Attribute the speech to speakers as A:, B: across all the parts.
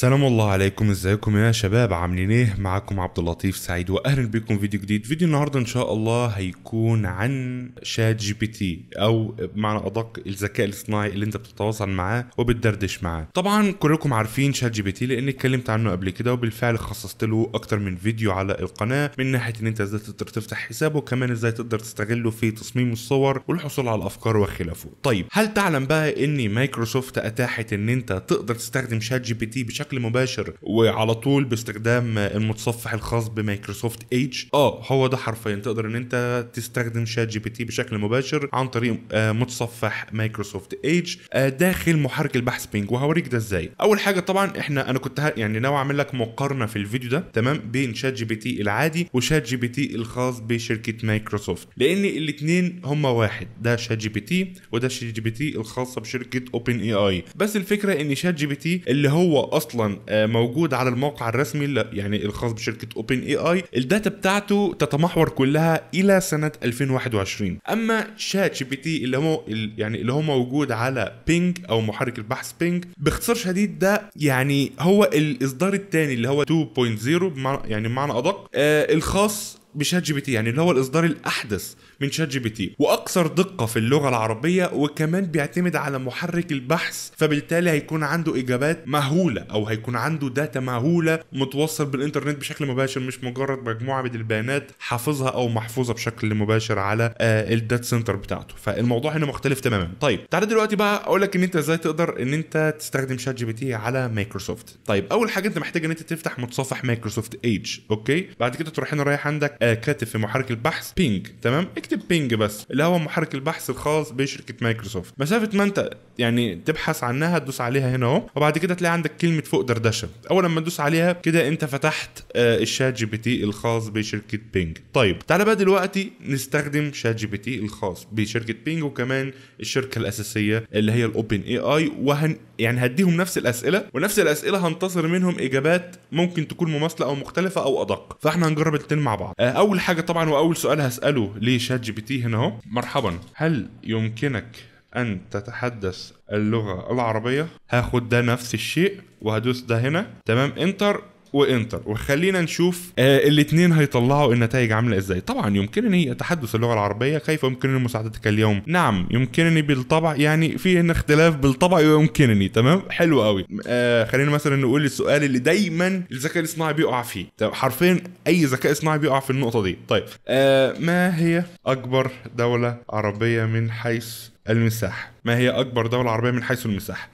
A: سلام الله عليكم ازيكم يا شباب عاملين ايه معاكم عبد اللطيف سعيد واهلا بكم فيديو جديد فيديو النهارده ان شاء الله هيكون عن شات جي بي تي او بمعنى ادق الذكاء الاصطناعي اللي انت بتتواصل معاه وبتدردش معاه طبعا كلكم عارفين شات جي بي تي لان اتكلمت عنه قبل كده وبالفعل خصصت له اكتر من فيديو على القناه من ناحيه ان انت ازاي تقدر تفتح حسابه وكمان ازاي تقدر تستغله في تصميم الصور والحصول على الافكار وخلافه طيب هل تعلم بقى ان مايكروسوفت اتاحت ان انت تقدر تستخدم شات جي بي تي بشكل بشكل مباشر وعلى طول باستخدام المتصفح الخاص بمايكروسوفت ايدج اه هو ده حرفيا تقدر ان انت تستخدم شات جي بي تي بشكل مباشر عن طريق آه، متصفح مايكروسوفت ايدج آه، داخل محرك البحث بينج وهوريك ده ازاي اول حاجه طبعا احنا انا كنت يعني ناوي اعمل لك مقارنه في الفيديو ده تمام بين شات جي بي تي العادي وشات جي بي تي الخاص بشركه مايكروسوفت لان الاثنين هم واحد ده شات جي بي تي وده شات جي بي تي الخاصه بشركه اوبن اي اي بس الفكره ان شات جي بي تي اللي هو اصلا اصلا آه، موجود على الموقع الرسمي يعني الخاص بشركه اوبن اي اي الداتا بتاعته تتمحور كلها الى سنه 2021 اما شات جي بي تي اللي هو يعني اللي هو موجود على بينج او محرك البحث بينج باختصار شديد ده يعني هو الاصدار الثاني اللي هو 2.0 يعني بمعنى ادق آه، الخاص بشات جي بي تي يعني اللي هو الاصدار الاحدث من شات جي بي تي واكثر دقه في اللغه العربيه وكمان بيعتمد على محرك البحث فبالتالي هيكون عنده اجابات مهوله او هيكون عنده داتا مهوله متوصل بالانترنت بشكل مباشر مش مجرد مجموعه من البيانات حافظها او محفوظه بشكل مباشر على آه، الداتا سنتر بتاعته فالموضوع هنا مختلف تماما طيب تعالى دلوقتي بقى اقول لك ان انت ازاي تقدر ان انت تستخدم شات جي بي تي على مايكروسوفت طيب اول حاجه انت محتاج ان انت تفتح متصفح مايكروسوفت ايدج اوكي بعد كده تروح هنا رايح عندك آه، كاتب في محرك البحث بينج تمام اكتب بينج بس اللي هو محرك البحث الخاص بشركه مايكروسوفت مسافه ما انت يعني تبحث عنها تدوس عليها هنا اهو وبعد كده تلاقي عندك كلمه فوق دردشه اول لما تدوس عليها كده انت فتحت آه، الشات جي بي تي الخاص بشركه بينج طيب تعالى بقى دلوقتي نستخدم شات جي بي تي الخاص بشركه بينج وكمان الشركه الاساسيه اللي هي الاوبن اي اي وهن يعني هديهم نفس الاسئله ونفس الاسئله هنتصر منهم اجابات ممكن تكون مماثله او مختلفه او ادق فاحنا هنجرب الاثنين مع بعض آه، اول حاجه طبعا واول سؤال هساله لشات جي بي تي هنا اهو مرحبا هل يمكنك ان تتحدث اللغه العربيه هاخد ده نفس الشيء وهدوس ده هنا تمام انتر وانتر وخلينا نشوف آه الاثنين هيطلعوا النتائج عامله ازاي طبعا يمكنني تحدث اللغه العربيه كيف يمكنني مساعدتك اليوم نعم يمكنني بالطبع يعني في هنا اختلاف بالطبع ويمكنني تمام حلو قوي آه خلينا مثلا نقول السؤال اللي دايما الذكاء الاصطناعي بيقع فيه طيب حرفيا اي ذكاء اصطناعي بيقع في النقطه دي طيب آه ما هي اكبر دوله عربيه من حيث المساحه ما هي اكبر دوله عربيه من حيث المساحه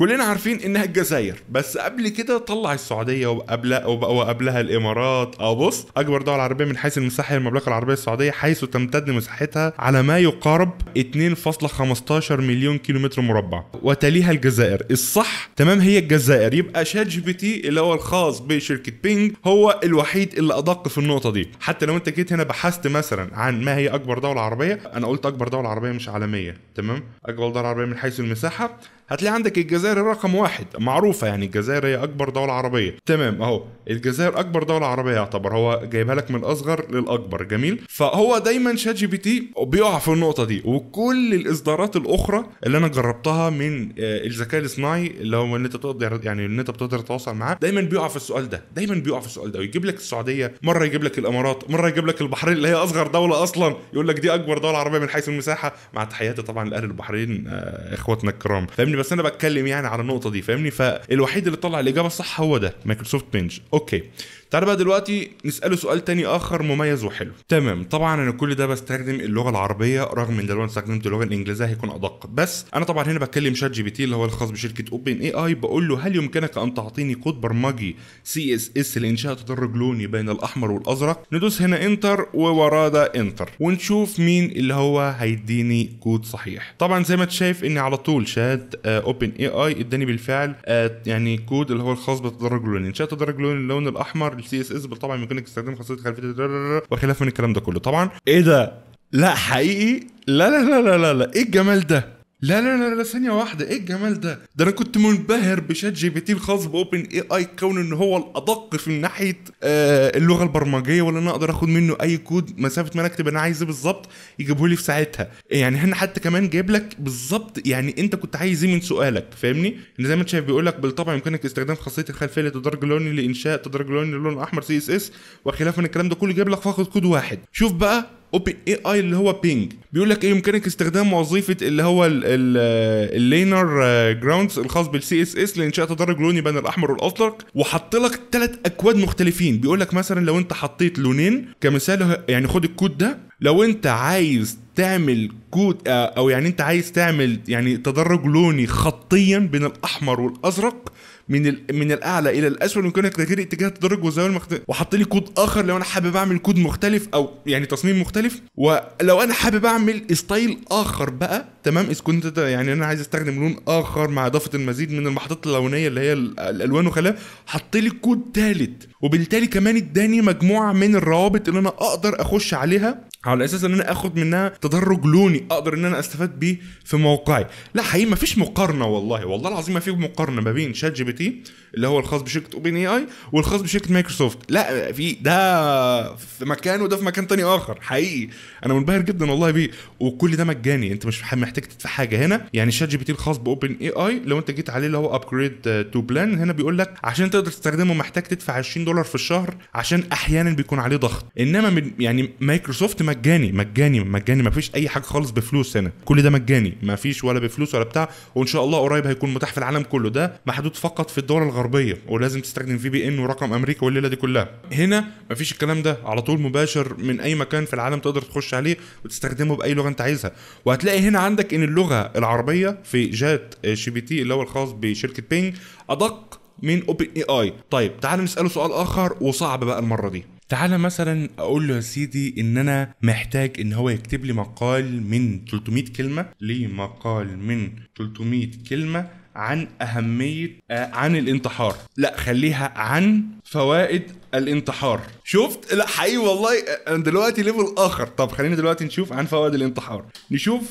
A: كلنا عارفين انها الجزائر بس قبل كده طلع السعوديه وقبلها وقبلها الامارات اه بص اكبر دوله عربيه من حيث المساحه هي المملكه العربيه السعوديه حيث تمتد مساحتها على ما يقارب 2.15 مليون كيلومتر مربع وتليها الجزائر الصح تمام هي الجزائر يبقى شات جي بي تي اللي هو الخاص بشركه بينج هو الوحيد اللي ادق في النقطه دي حتى لو انت جيت هنا بحثت مثلا عن ما هي اكبر دوله عربيه انا قلت اكبر دوله عربيه مش عالميه تمام اكبر دوله عربيه من حيث المساحه هتلاقي عندك الجزائر رقم واحد معروفه يعني الجزائر هي اكبر دوله عربيه تمام اهو الجزائر اكبر دوله عربيه يعتبر هو جايبها لك من الاصغر للاكبر جميل فهو دايما شات جي بي تي بيقع في النقطه دي وكل الاصدارات الاخرى اللي انا جربتها من آه، الذكاء الاصطناعي اللي هو ان انت بتقدر يعني ان انت بتقدر تتواصل معاه دايما بيقع في السؤال ده دايما بيقع في السؤال ده ويجيب لك السعوديه مره يجيب لك الامارات مره يجيب لك البحرين اللي هي اصغر دوله اصلا يقول لك دي اكبر دوله عربيه من حيث المساحه مع تحياتي طبعا لاهل البحرين آه، اخواتنا الكرام فاهمني بس انا بتكلم يعني على النقطه دي فاهمني فالوحيد اللي طلع الاجابه الصح هو ده مايكروسوفت بنج اوكي تعال بقى دلوقتي نساله سؤال تاني اخر مميز وحلو تمام طبعا انا كل ده بستخدم اللغه العربيه رغم ان لو انا استخدمت اللغه الانجليزيه هيكون ادق بس انا طبعا هنا بتكلم شات جي بي تي اللي هو الخاص بشركه اوبن اي اي بقول له هل يمكنك ان تعطيني كود برمجي سي اس اس لانشاء تدرج لوني بين الاحمر والازرق ندوس هنا انتر ووراه ده انتر ونشوف مين اللي هو هيديني كود صحيح طبعا زي ما انت شايف ان على طول شات اوبن اي اي اداني بالفعل آه، يعني كود اللي هو الخاص بتدرج لوني انشاء تدرج لوني اللون الاحمر بالسي اس اس طبعا يمكنك استخدام خاصيه خلفيه وخلاف من الكلام ده كله طبعا ايه ده لا حقيقي لا لا لا لا لا, لا. ايه الجمال ده لا لا لا لا ثانية واحدة ايه الجمال ده؟ ده انا كنت منبهر بشات جي بي تي الخاص باوبن اي اي كون ان هو الادق في ناحية آه اللغة البرمجية ولا انا اقدر اخد منه اي كود مسافة ما انا اكتب انا عايز ايه بالظبط يجيبه لي في ساعتها يعني هنا حتى كمان جايب لك بالظبط يعني انت كنت عايز ايه من سؤالك فاهمني؟ ان زي ما انت شايف بيقول لك بالطبع يمكنك استخدام خاصية الخلفية لتدرج لوني لانشاء تدرج لوني للون احمر سي اس اس وخلافا الكلام ده كله جايب لك فقط كود واحد شوف بقى اوبن اي اي اللي هو بينج بيقول لك ايه يمكنك استخدام وظيفه اللي هو اللينر جراوندز آه، الخاص بالسي اس اس لانشاء تدرج لوني بين الاحمر والازرق وحط لك ثلاث اكواد مختلفين بيقول لك مثلا لو انت حطيت لونين كمثال يعني خد الكود ده لو انت عايز تعمل كود آه، او يعني انت عايز تعمل يعني تدرج لوني خطيا بين الاحمر والازرق من من الاعلى الى الاسفل وامكانيه تغيير اتجاه التدرج والزاويه المختلفه وحط لي كود اخر لو انا حابب اعمل كود مختلف او يعني تصميم مختلف ولو انا حابب اعمل ستايل اخر بقى تمام اذا كنت يعني انا عايز استخدم لون اخر مع اضافه المزيد من المحطات اللونيه اللي هي الالوان وخلاها حط لي كود ثالث وبالتالي كمان اداني مجموعه من الروابط اللي انا اقدر اخش عليها على اساس ان انا اخد منها تدرج لوني اقدر ان انا استفاد بيه في موقعي لا حقيقي ما فيش مقارنه والله والله العظيم ما في مقارنه ما بين شات جي بي تي اللي هو الخاص بشركه اوبن اي اي والخاص بشركه مايكروسوفت لا في ده في مكان وده في مكان تاني اخر حقيقي انا منبهر جدا والله بيه وكل ده مجاني انت مش محتاج تدفع حاجه هنا يعني شات جي بي تي الخاص باوبن اي اي لو انت جيت عليه اللي هو ابجريد تو بلان هنا بيقول لك عشان تقدر تستخدمه محتاج تدفع 20 دولار في الشهر عشان احيانا بيكون عليه ضغط انما من يعني مايكروسوفت مجاني مجاني مجاني مفيش اي حاجه خالص بفلوس هنا كل ده مجاني مفيش ولا بفلوس ولا بتاع وان شاء الله قريب هيكون متاح في العالم كله ده محدود فقط في الدول الغربيه ولازم تستخدم في بي ان ورقم امريكا والليله دي كلها هنا مفيش الكلام ده على طول مباشر من اي مكان في العالم تقدر تخش عليه وتستخدمه باي لغه انت عايزها وهتلاقي هنا عندك ان اللغه العربيه في جات شي بي تي اللي هو الخاص بشركه بينج ادق من اوبن اي اي طيب تعال نساله سؤال اخر وصعب بقى المره دي تعالى مثلا اقول له يا سيدي ان انا محتاج ان هو يكتب لي مقال من 300 كلمه لمقال من 300 كلمه عن اهميه آه عن الانتحار لا خليها عن فوائد الانتحار شفت لا حقيقي والله آه، انا دلوقتي ليفل اخر طب خلينا دلوقتي نشوف عن فوائد الانتحار نشوف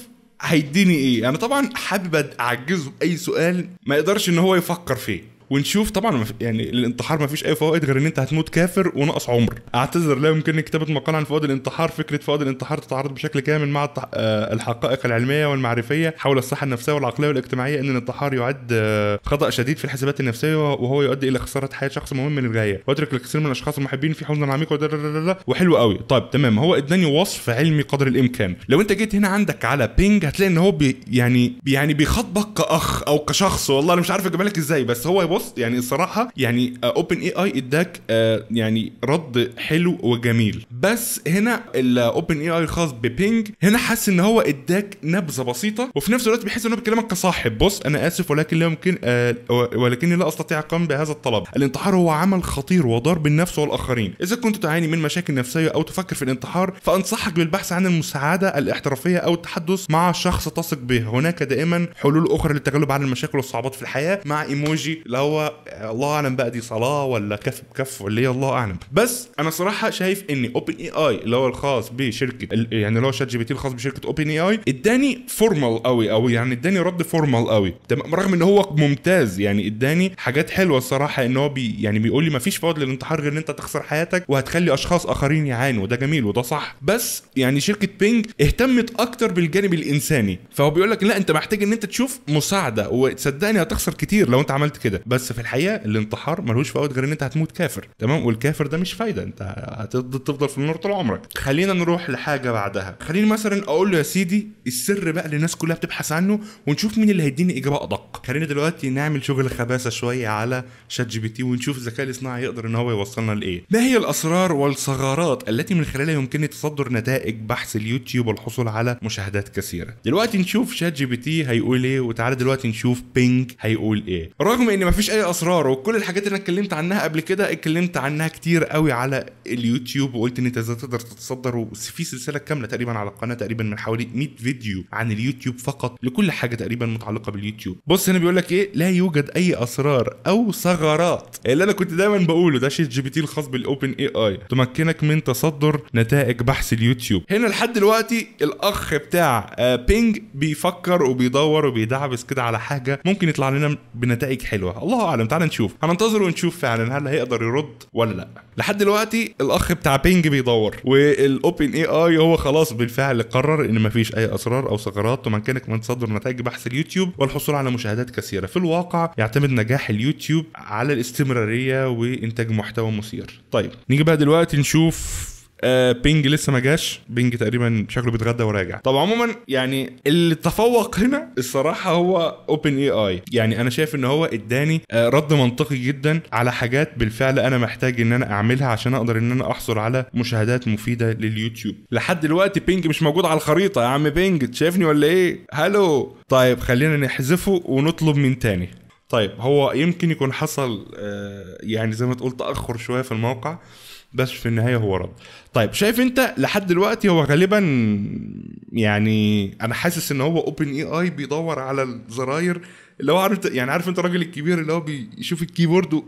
A: هيديني ايه انا طبعا حابب اعجزه اي سؤال ما يقدرش ان هو يفكر فيه ونشوف طبعا يعني الانتحار ما فيش اي فوائد غير ان انت هتموت كافر ونقص عمر اعتذر لا يمكنني كتابه مقال عن فوائد الانتحار فكره فوائد الانتحار تتعارض بشكل كامل مع آه، الحقائق العلميه والمعرفيه حول الصحه النفسيه والعقليه والاجتماعيه ان الانتحار يعد آه، خطا شديد في الحسابات النفسيه وهو يؤدي الى خساره حياه شخص مهم للغايه واترك الكثير من الاشخاص المحبين في حزن عميق وحلو قوي طيب تمام هو اداني وصف علمي قدر الامكان لو انت جيت هنا عندك على بينج هتلاقي ان هو بي يعني يعني بيخاطبك كاخ او كشخص والله انا مش عارف اجيبها ازاي بس هو بص يعني الصراحه يعني اوبن اي اي اداك آه، يعني رد حلو وجميل بس هنا الاوبن اي اي الخاص ببينج هنا حاسس ان هو اداك نبذه بسيطه وفي نفس الوقت بيحس ان هو بيكلمك كصاحب بص انا اسف ولكن لا يمكن آه ولكني لا استطيع القيام بهذا الطلب الانتحار هو عمل خطير وضار بالنفس والاخرين اذا كنت تعاني من مشاكل نفسيه او تفكر في الانتحار فانصحك بالبحث عن المساعده الاحترافيه او التحدث مع شخص تثق به هناك دائما حلول اخرى للتغلب على المشاكل والصعوبات في الحياه مع ايموجي لو هو الله اعلم بقى دي صلاه ولا كف بكف ولا ايه الله اعلم بس انا صراحه شايف ان اوبن اي اي اللي هو الخاص بشركه يعني اللي هو شات جي بي تي الخاص بشركه اوبن اي اي اداني فورمال قوي قوي يعني اداني رد فورمال قوي تمام رغم ان هو ممتاز يعني اداني حاجات حلوه الصراحه ان هو بي يعني بيقول لي مفيش فوائد للانتحار غير ان انت تخسر حياتك وهتخلي اشخاص اخرين يعانوا وده جميل وده صح بس يعني شركه بينج اهتمت اكتر بالجانب الانساني فهو بيقول لك لا انت محتاج ان انت تشوف مساعده وتصدقني هتخسر كتير لو انت عملت كده بس في الحقيقه الانتحار ملوش فوائد غير ان انت هتموت كافر تمام والكافر ده مش فايده انت هتفضل في النار طول عمرك خلينا نروح لحاجه بعدها خليني مثلا اقول له يا سيدي السر بقى اللي الناس كلها بتبحث عنه ونشوف مين اللي هيديني اجابه ادق خلينا دلوقتي نعمل شغل خباثه شويه على شات جي بي تي ونشوف الذكاء الاصطناعي يقدر ان هو يوصلنا لايه ما هي الاسرار والثغرات التي من خلالها يمكنني تصدر نتائج بحث اليوتيوب والحصول على مشاهدات كثيره دلوقتي نشوف شات جي بي تي هيقول ايه وتعالى دلوقتي نشوف بينج هيقول ايه رغم ان ما مفيش اي اسرار وكل الحاجات اللي انا اتكلمت عنها قبل كده اتكلمت عنها كتير قوي على اليوتيوب وقلت ان انت ازاي تقدر تتصدر وفي سلسله كامله تقريبا على القناه تقريبا من حوالي 100 فيديو عن اليوتيوب فقط لكل حاجه تقريبا متعلقه باليوتيوب بص هنا بيقول لك ايه لا يوجد اي اسرار او ثغرات اللي انا كنت دايما بقوله ده شيت جي بي تي الخاص بالاوبن اي اي تمكنك من تصدر نتائج بحث اليوتيوب هنا لحد دلوقتي الاخ بتاع بينج آه، بيفكر وبيدور وبيدعبس كده على حاجه ممكن يطلع لنا بنتائج حلوه الله اعلم تعال نشوف هننتظر ونشوف فعلا هل هيقدر يرد ولا لا لحد دلوقتي الاخ بتاع بينج بيدور والاوبن اي اي هو خلاص بالفعل قرر ان مفيش اي اسرار او ثغرات ومكانك من تصدر نتائج بحث اليوتيوب والحصول على مشاهدات كثيره في الواقع يعتمد نجاح اليوتيوب على الاستمراريه وانتاج محتوى مثير طيب نيجي بقى دلوقتي نشوف آه بينج لسه ما جاش بينج تقريبا شكله بيتغدى وراجع طب عموما يعني اللي تفوق هنا الصراحه هو اوبن اي اي يعني انا شايف ان هو اداني آه رد منطقي جدا على حاجات بالفعل انا محتاج ان انا اعملها عشان اقدر ان انا احصل على مشاهدات مفيده لليوتيوب لحد دلوقتي بينج مش موجود على الخريطه يا عم بينج شايفني ولا ايه هلو طيب خلينا نحذفه ونطلب من تاني طيب هو يمكن يكون حصل آه يعني زي ما تقول تاخر شويه في الموقع بس في النهايه هو رد طيب شايف انت لحد دلوقتي هو غالبا يعني انا حاسس ان هو اوبن اي اي بيدور على الزراير اللي هو عارف يعني عارف انت الراجل الكبير اللي هو بيشوف الكيبورد و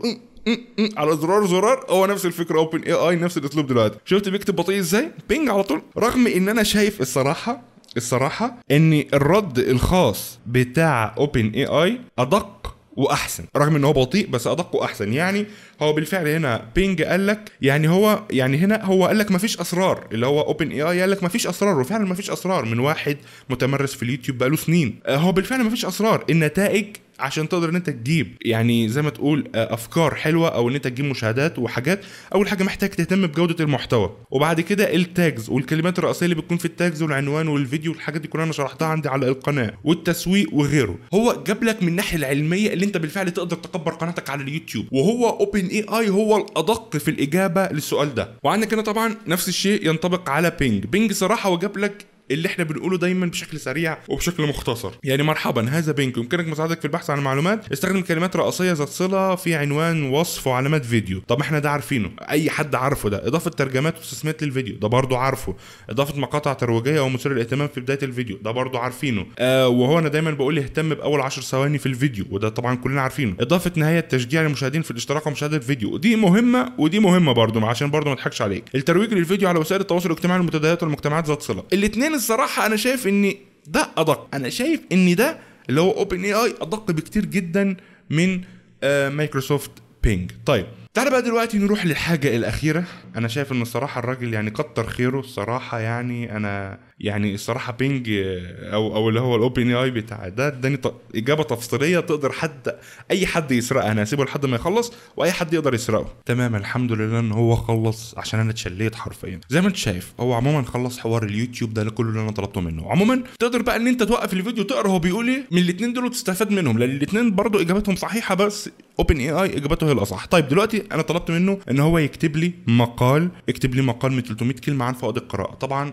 A: على زرار زرار هو نفس الفكره اوبن اي اي نفس الاسلوب دلوقتي شفت بيكتب بطيء ازاي بينج على طول رغم ان انا شايف الصراحه الصراحه ان الرد الخاص بتاع اوبن اي اي ادق واحسن رغم ان هو بطيء بس ادق واحسن يعني هو بالفعل هنا بينج قال لك يعني هو يعني هنا هو قال لك ما فيش اسرار اللي هو اوبن اي اي قال لك ما فيش اسرار وفعلا ما فيش اسرار من واحد متمرس في اليوتيوب بقاله سنين آه، هو بالفعل ما فيش اسرار النتائج عشان تقدر ان انت تجيب يعني زي ما تقول آه، افكار حلوه او ان انت تجيب مشاهدات وحاجات اول حاجه محتاج تهتم بجوده المحتوى وبعد كده التاجز والكلمات الرئيسيه اللي بتكون في التاجز والعنوان والفيديو والحاجات دي كلها انا شرحتها عندي على القناه والتسويق وغيره هو جاب لك من الناحيه العلميه اللي انت بالفعل تقدر تكبر قناتك على اليوتيوب وهو اوبن الاي اي هو الادق في الاجابه للسؤال ده وعندك هنا طبعا نفس الشيء ينطبق على بينج بينج صراحه وجاب لك اللي احنا بنقوله دايما بشكل سريع وبشكل مختصر يعني مرحبا هذا بينك يمكنك مساعدتك في البحث عن معلومات استخدم كلمات رئيسيه ذات صله في عنوان وصف وعلامات فيديو طب احنا ده عارفينه اي حد عارفه ده اضافه ترجمات وتسميات للفيديو ده برضه عارفه اضافه مقاطع ترويجيه او مثير للاهتمام في بدايه الفيديو ده برضه عارفينه آه وهو انا دايما بقول اهتم باول 10 ثواني في الفيديو وده طبعا كلنا عارفينه اضافه نهايه تشجيع للمشاهدين في الاشتراك ومشاهده الفيديو ودي مهمه ودي مهمه برضه عشان برضه ما اضحكش عليك الترويج للفيديو على وسائل التواصل الاجتماعي المنتديات والمجتمعات ذات صله الاثنين الصراحه انا شايف ان ده ادق انا شايف ان ده اللي هو اوبن اي اي ادق بكتير جدا من مايكروسوفت آه، بينج طيب تعالى بقى دلوقتي نروح للحاجة الأخيرة أنا شايف إن الصراحة الراجل يعني كتر خيره الصراحة يعني أنا يعني الصراحه بينج او او اللي هو الاوبن اي بتاع ده اداني اجابه تفصيليه تقدر حد اي حد يسرقها انا هسيبه لحد ما يخلص واي حد يقدر يسرقه تمام الحمد لله ان هو خلص عشان انا اتشليت حرفيا زي ما انت شايف هو عموما خلص حوار اليوتيوب ده كله اللي انا طلبته منه عموما تقدر بقى ان انت توقف الفيديو تقرا هو بيقول ايه من الاثنين دول وتستفاد منهم لان الاثنين برضو اجابتهم صحيحه بس اوبن اي اي اجابته هي الاصح طيب دلوقتي انا طلبت منه ان هو يكتب لي مقال اكتب لي مقال من 300 كلمه عن فوائد القراءه طبعا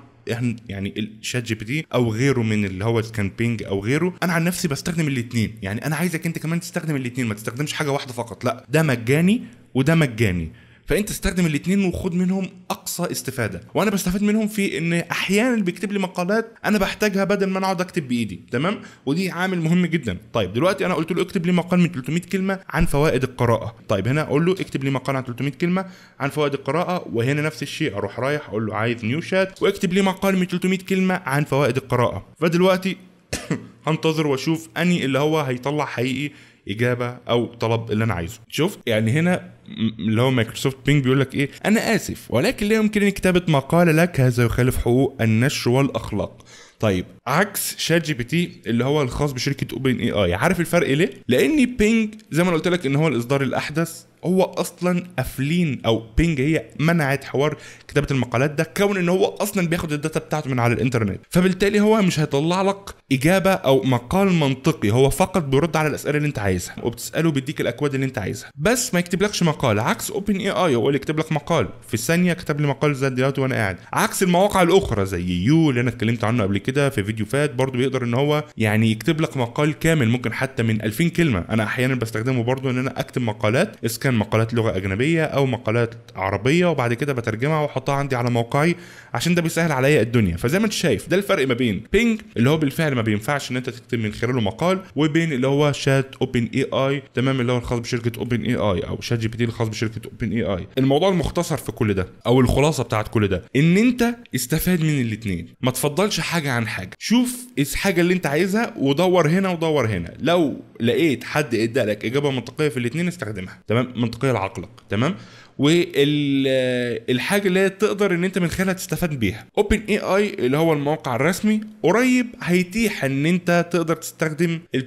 A: يعني الشات جي بي تي او غيره من اللي هو الكامبينج او غيره انا عن نفسي بستخدم الاثنين يعني انا عايزك انت كمان تستخدم الاثنين ما تستخدمش حاجه واحده فقط لا ده مجاني وده مجاني فانت استخدم الاثنين وخد منهم اقصى استفاده وانا بستفاد منهم في ان احيانا بيكتب لي مقالات انا بحتاجها بدل ما انا اقعد اكتب بايدي تمام ودي عامل مهم جدا طيب دلوقتي انا قلت له اكتب لي مقال من 300 كلمه عن فوائد القراءه طيب هنا اقول له اكتب لي مقال عن 300 كلمه عن فوائد القراءه وهنا نفس الشيء اروح رايح اقول له عايز نيو شات واكتب لي مقال من 300 كلمه عن فوائد القراءه فدلوقتي هنتظر واشوف اني اللي هو هيطلع حقيقي اجابه او طلب اللي انا عايزه شفت يعني هنا اللي هو مايكروسوفت بينج بيقول لك ايه انا اسف ولكن لا يمكنني كتابه مقال لك هذا يخالف حقوق النشر والاخلاق طيب عكس شات جي بي تي اللي هو الخاص بشركه اوبن اي اي عارف الفرق ليه لان بينج زي ما قلت لك ان هو الاصدار الاحدث هو اصلا قافلين او بينج هي منعت حوار كتابه المقالات ده كون ان هو اصلا بياخد الداتا بتاعته من على الانترنت فبالتالي هو مش هيطلع لك اجابه او مقال منطقي هو فقط بيرد على الاسئله اللي انت عايزها وبتساله بيديك الاكواد اللي انت عايزها بس ما يكتبلكش مقال عكس اوبن اي اي هو اللي يكتب لك مقال في ثانيه كتب لي مقال زي دلوقتي وانا قاعد عكس المواقع الاخرى زي يو اللي انا اتكلمت عنه قبل كده في فيديو فات برضه بيقدر ان هو يعني يكتب لك مقال كامل ممكن حتى من 2000 كلمه انا احيانا بستخدمه برضه ان انا اكتب مقالات اسكان كان مقالات لغه اجنبيه او مقالات عربيه وبعد كده بترجمها واحطها عندي على موقعي عشان ده بيسهل عليا الدنيا فزي ما انت شايف ده الفرق ما بين بينج اللي هو بالفعل ما بينفعش ان انت تكتب من خلاله مقال وبين اللي هو شات اوبن اي اي تمام اللي هو الخاص بشركه اوبن اي اي او شات جي بي تي الخاص بشركه اوبن اي اي الموضوع المختصر في كل ده او الخلاصه بتاعت كل ده ان انت استفاد من الاثنين ما تفضلش حاجه عن حاجه شوف الحاجه اللي انت عايزها ودور هنا ودور هنا لو لقيت حد ادالك اجابه منطقيه في الاثنين استخدمها تمام منطقيه لعقلك تمام والحاجه اللي تقدر ان انت من خلالها تستفاد بيها اوبن اي اي اللي هو الموقع الرسمي قريب هيتيح ان انت تقدر تستخدم ال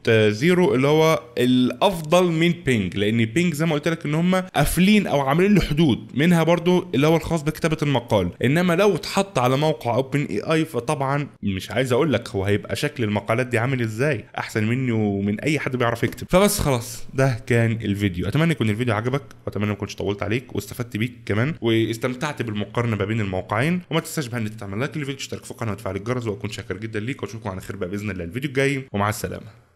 A: 2.2 زيرو اللي هو الافضل من بينج لان بينج زي ما قلت لك ان هم قافلين او عاملين له حدود منها برضو اللي هو الخاص بكتابه المقال انما لو اتحط على موقع اوبن اي اي فطبعا مش عايز اقول لك هو هيبقى شكل المقالات دي عامل ازاي احسن مني ومن اي حد بيعرف يكتب فبس خلاص ده كان الفيديو اتمنى يكون الفيديو عجبك واتمنى ما كنتش طولت عليك واستفدت بيك كمان واستمتعت بالمقارنه ما بين الموقعين وما تنساش بقى ان تعمل لايك للفيديو تشترك في القناه وتفعل الجرس واكون شاكر جدا ليك واشوفكم على خير بقى باذن الله الفيديو الجاي ومع السلامه